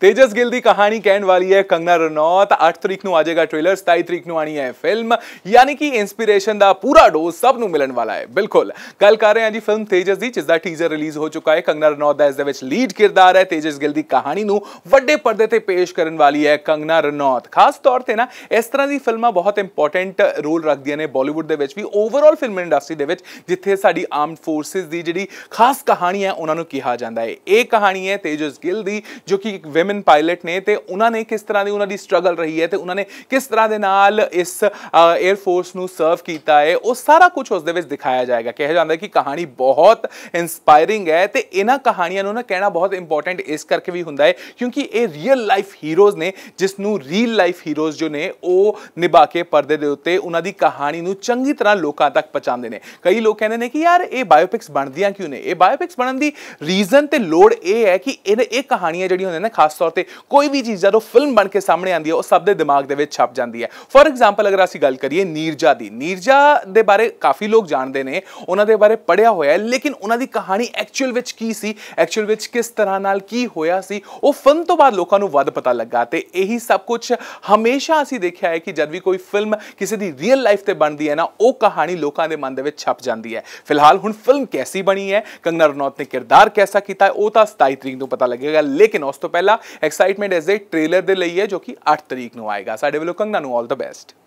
ਤੇਜਸ ਗਿੱਲ ਦੀ ਕਹਾਣੀ ਕਹਿਣ ਵਾਲੀ ਹੈ ਕੰਗਨਾ ਰਣੌਤ 8 ਤਰੀਕ ਨੂੰ ਆਜੇਗਾ ਟ੍ਰੇਲਰ 27 ਤਰੀਕ ਨੂੰ ਆਣੀ ਹੈ ਫਿਲਮ ਯਾਨੀ ਕਿ ਇਨਸਪੀਰੇਸ਼ਨ ਦਾ ਪੂਰਾ ਡੋਜ਼ ਸਭ ਨੂੰ ਮਿਲਣ ਵਾਲਾ ਹੈ ਬਿਲਕੁਲ ਗੱਲ ਕਰ ਰਹੇ ਹਾਂ ਜੀ ਫਿਲਮ ਤੇਜਸ ਦੀ ਜਿਸ ਦਾ ਟੀਜ਼ਰ ਰਿਲੀਜ਼ ਹੋ ਚੁੱਕਾ ਹੈ ਕੰਗਨਾ ਰਣੌਤ ਦਾ ਇਸ ਦੇ ਵਿੱਚ ਲੀਡ ਕਿਰਦਾਰ ਹੈ ਤੇਜਸ ਗਿੱਲ ਦੀ ਕਹਾਣੀ ਨੂੰ ਵੱਡੇ ਪਰਦੇ ਤੇ ਪੇਸ਼ ਕਰਨ ਵਾਲੀ ਹੈ ਕੰਗਨਾ ਰਣੌਤ ਖਾਸ ਤੌਰ ਤੇ ਨਾ ਇਸ ਤਰ੍ਹਾਂ ਦੀ ਫਿਲਮਾਂ ਬਹੁਤ ਇੰਪੋਰਟੈਂਟ ਰੋਲ ਰੱਖਦੀਆਂ ਨੇ ਬਾਲੀਵੁੱਡ ਦੇ ਵਿੱਚ ਵੀ ਓਵਰਆਲ ਫਿਲਮ ਇੰਡਸਟਰੀ ਦੇ ਵਿੱਚ ਜਿੱਥੇ ਸਾਡੀ ਆਰਮਡ ਫੋਰਸਿਸ ਦੀ ਜਿਹੜੀ ਖਾਸ ਕਹਾਣੀ ਹੈ ਉਹਨਾਂ ਨੂੰ ਕਿਹਾ ਜਾਂਦਾ ਹੈ ਇਹ ਕਹਾਣੀ ਹੈ ਤੇਜਸ ਗਿੱਲ ਦੀ ਜੋ ਕਿ ਇੱਕ ਜੈਮਿਨ ਪਾਇਲਟ ਨੇ ਤੇ ਉਹਨਾਂ ਨੇ ਕਿਸ ਤਰ੍ਹਾਂ ਦੀ ਉਹਨਾਂ ਦੀ ਸਟਰਗਲ ਰਹੀ ਹੈ ਤੇ ਉਹਨਾਂ ਨੇ ਕਿਸ ਤਰ੍ਹਾਂ ਦੇ ਨਾਲ ਇਸ 에ਅਰ ਫੋਰਸ ਨੂੰ ਸਰਵ ਕੀਤਾ ਹੈ ਉਹ ਸਾਰਾ ਕੁਝ ਉਸ ਦੇ ਵਿੱਚ ਦਿਖਾਇਆ ਜਾਏਗਾ ਕਿਹਾ ਜਾਂਦਾ ਹੈ ਕਿ ਕਹਾਣੀ ਬਹੁਤ ਇਨਸਪਾਇਰਿੰਗ ਹੈ ਤੇ ਇਹਨਾਂ ਕਹਾਣੀਆਂ ਨੂੰ ਨਾ ਕਹਿਣਾ ਬਹੁਤ ਇੰਪੋਰਟੈਂਟ ਇਸ ਕਰਕੇ ਵੀ ਹੁੰਦਾ ਹੈ ਕਿਉਂਕਿ ਇਹ ਰੀਅਲ ਲਾਈਫ ਹੀਰੋਜ਼ ਨੇ ਜਿਸ ਨੂੰ ਰੀਅਲ ਲਾਈਫ ਹੀਰੋਜ਼ ਜੋ ਨੇ ਉਹ ਨਿਭਾ ਕੇ ਪਰਦੇ ਦੇ ਉੱਤੇ ਉਹਨਾਂ ਦੀ ਕਹਾਣੀ ਨੂੰ ਚੰਗੀ ਤਰ੍ਹਾਂ ਲੋਕਾਂ ਤੱਕ ਪਹੁੰਚਾਉਂਦੇ ਨੇ ਕਈ ਲੋਕ ਕਹਿੰਦੇ ਨੇ ਕਿ ਯਾਰ ਇਹ ਬਾਇਓਪਿਕਸ ਬਣਦੀਆਂ ਕਿਉਂ ਨੇ ਇਹ ਬਾਇਓਪਿਕਸ ਬਣਨ ਦੀ ਰੀਜ਼ਨ ਤੇ ਲੋੜ ਇਹ ਹੈ ਕਿ ਇਹ ਇਹ ਕਹਾਣੀਆਂ ਜਿਹੜੀਆਂ ਹੁੰਦੀਆਂ ਨੇ ਖਾਸ ਤੌਰ ਤੇ ਕੋਈ ਵੀ ਚੀਜ਼ ਜਦੋਂ ਫਿਲਮ ਬਣ ਕੇ ਸਾਹਮਣੇ ਆਉਂਦੀ ਹੈ ਉਹ ਸਭ ਦੇ ਦਿਮਾਗ ਦੇ ਵਿੱਚ ਛਪ ਜਾਂਦੀ ਹੈ ਫੋਰ ਐਗਜ਼ਾਮਪਲ ਅਗਰ ਅਸੀਂ ਗੱਲ ਕਰੀਏ ਨੀਰਜਾ ਦੀ ਨੀਰਜਾ ਦੇ ਬਾਰੇ ਕਾਫੀ ਲੋਕ ਜਾਣਦੇ ਨੇ ਉਹਨਾਂ ਦੇ ਬਾਰੇ ਪੜਿਆ ਹੋਇਆ ਹੈ ਲੇਕਿਨ ਉਹਨਾਂ ਦੀ ਕਹਾਣੀ ਐਕਚੁਅਲ ਵਿੱਚ ਕੀ ਸੀ ਐਕਚੁਅਲ ਵਿੱਚ ਕਿਸ ਤਰ੍ਹਾਂ ਨਾਲ ਕੀ ਹੋਇਆ ਸੀ ਉਹ ਫਿਲਮ ਤੋਂ ਬਾਅਦ ਲੋਕਾਂ ਨੂੰ ਵੱਧ ਪਤਾ ਲੱਗਾ ਤੇ ਇਹੀ ਸਭ ਕੁਝ ਹਮੇਸ਼ਾ ਅਸੀਂ ਦੇਖਿਆ ਹੈ ਕਿ ਜਦ ਵੀ ਕੋਈ ਫਿਲਮ ਕਿਸੇ ਦੀ ਰੀਅਲ ਲਾਈਫ ਤੇ ਬਣਦੀ ਹੈ ਨਾ ਉਹ ਕਹਾਣੀ ਲੋਕਾਂ ਦੇ ਮਨ ਦੇ ਵਿੱਚ ਛਪ ਜਾਂਦੀ ਹੈ ਫਿਲਹਾਲ ਹੁਣ ਫਿਲਮ ਕੈਸੀ ਬਣੀ ਹੈ ਕੰਗਨਾ ਰਣੌਤ ਨੇ ਕਿਰਦਾਰ ਕੈਸਾ ਕੀਤਾ ਉਹ ਤਾਂ 27 ਤਰੀਕ ਨੂੰ ਪਤਾ ਲੱਗੇਗਾ ਲੇਕਿਨ ਉਸ ਤੋਂ ਪਹਿਲਾਂ ਐਕਸਾਈਟਮੈਂਟ ਐਜ਼ ਦੇ ਟ੍ਰੇਲਰ ਦੇ ਲਈ ਹੈ ਜੋ ਕਿ 8 ਤਰੀਕ ਨੂੰ ਆਏਗਾ ਸਾਡੇ ਵੱਲੋਂ ਕੰਗਨਾ ਨੂੰ ਆਲ ਦਾ ਬੈਸਟ